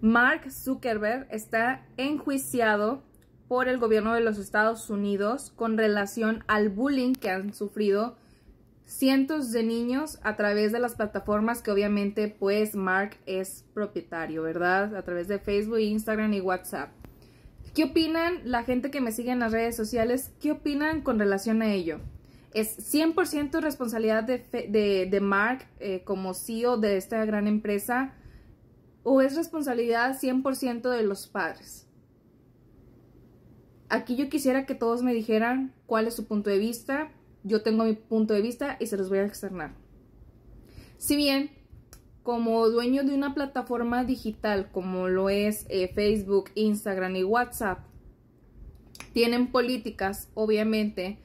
Mark Zuckerberg está enjuiciado por el gobierno de los Estados Unidos con relación al bullying que han sufrido cientos de niños a través de las plataformas que obviamente pues Mark es propietario, ¿verdad? A través de Facebook, Instagram y WhatsApp. ¿Qué opinan la gente que me sigue en las redes sociales? ¿Qué opinan con relación a ello? Es 100% responsabilidad de, de Mark eh, como CEO de esta gran empresa o es responsabilidad 100% de los padres? Aquí yo quisiera que todos me dijeran cuál es su punto de vista. Yo tengo mi punto de vista y se los voy a externar. Si bien, como dueño de una plataforma digital como lo es eh, Facebook, Instagram y WhatsApp, tienen políticas, obviamente,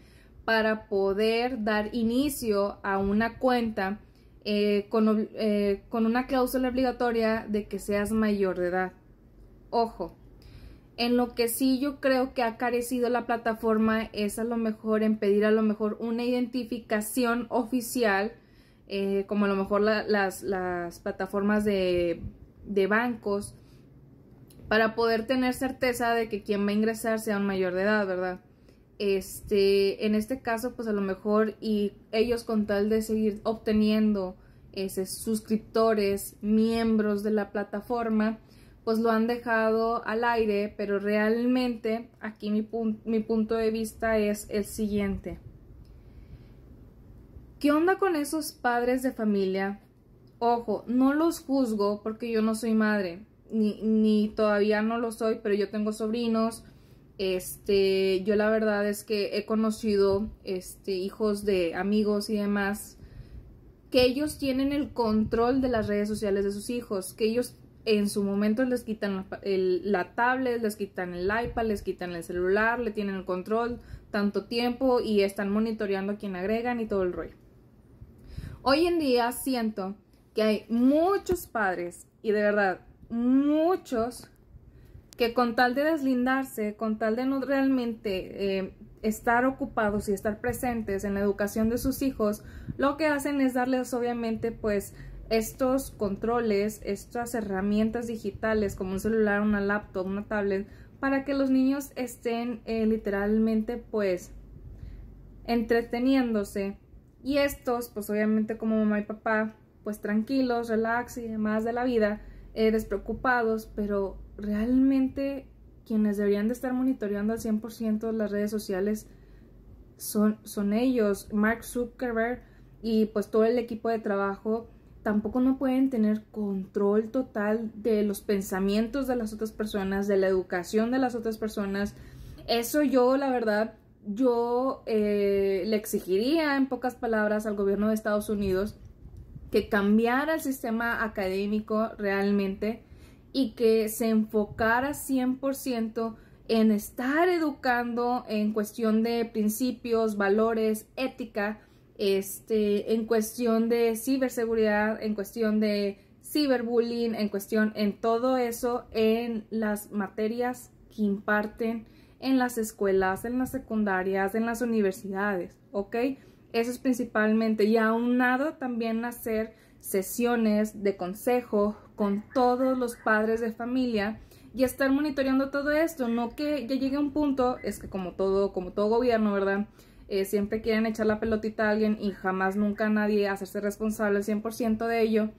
para poder dar inicio a una cuenta eh, con, eh, con una cláusula obligatoria de que seas mayor de edad. Ojo, en lo que sí yo creo que ha carecido la plataforma es a lo mejor en pedir a lo mejor una identificación oficial, eh, como a lo mejor las, plataformas de, de, bancos, para poder tener certeza de que quien va a ingresar sea un mayor de edad, ¿verdad? este, en este caso, pues a lo mejor, y ellos con tal de seguir obteniendo ese, suscriptores, miembros de la plataforma, pues lo han dejado al aire, pero realmente aquí mi, punto de vista es el siguiente. ¿Qué onda con esos padres de familia? Ojo, no los juzgo porque yo no soy madre, ni, ni todavía no lo soy, pero yo tengo sobrinos, este, yo la verdad es que he conocido este, hijos de amigos y demás que ellos tienen el control de las redes sociales de sus hijos, que ellos en su momento les quitan la, tablet, les quitan el iPad, les quitan el celular, le tienen el control tanto tiempo y están monitoreando a quien agregan y todo el rollo. Hoy en día siento que hay muchos padres y de verdad muchos que con tal de deslindarse, con tal de no realmente eh, estar ocupados y estar presentes en la educación de sus hijos, lo que hacen es darles obviamente pues estos controles, estas herramientas digitales como un celular, una laptop, una tablet, para que los niños estén eh, literalmente pues entreteniéndose y estos pues obviamente como mamá y papá pues tranquilos, relax y demás de la vida, eh, despreocupados, pero realmente quienes deberían de estar monitoreando al 100% las redes sociales son, son ellos, Mark Zuckerberg y pues todo el equipo de trabajo tampoco no pueden tener control total de los pensamientos de las otras personas, de la educación de las otras personas. Eso yo, la verdad, yo eh, le exigiría en pocas palabras al gobierno de Estados Unidos que cambiara el sistema académico realmente y que se enfocara 100% en estar educando en cuestión de principios, valores, ética, este, en cuestión de ciberseguridad, en cuestión de ciberbullying, en cuestión en todo eso, en las materias que imparten en las escuelas, en las secundarias, en las universidades, ¿ok? Eso es principalmente. Y aunado también hacer sesiones de consejo con todos los padres de familia y estar monitoreando todo esto, no que ya llegue un punto, es que como todo, como todo gobierno, ¿verdad? Eh, siempre quieren echar la pelotita a alguien y jamás nunca nadie hacerse responsable al 100% de ello.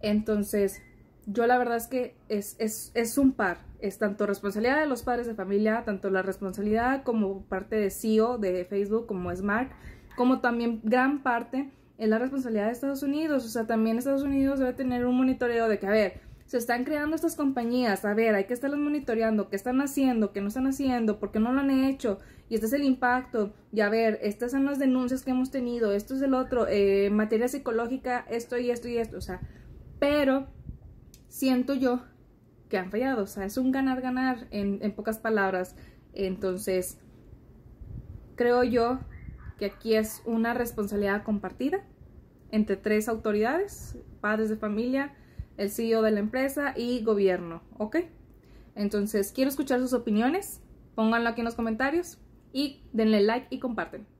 Entonces, yo la verdad es que es, es, es, un par. Es tanto responsabilidad de los padres de familia, tanto la responsabilidad como parte de CEO de Facebook, como Smart como también gran parte es la responsabilidad de Estados Unidos. O sea, también Estados Unidos debe tener un monitoreo de que, a ver, se están creando estas compañías, a ver, hay que estarlas monitoreando, qué están haciendo, qué no están haciendo, por qué no lo han hecho, y este es el impacto, y a ver, estas son las denuncias que hemos tenido, esto es el otro, eh, materia psicológica, esto y esto y esto, o sea, pero siento yo que han fallado, o sea, es un ganar-ganar en pocas palabras, entonces, creo yo que aquí es una responsabilidad compartida entre tres autoridades, padres de familia, el CEO de la empresa y gobierno, ¿ok? Entonces, quiero escuchar sus opiniones, pónganlo aquí en los comentarios y denle like y comparten.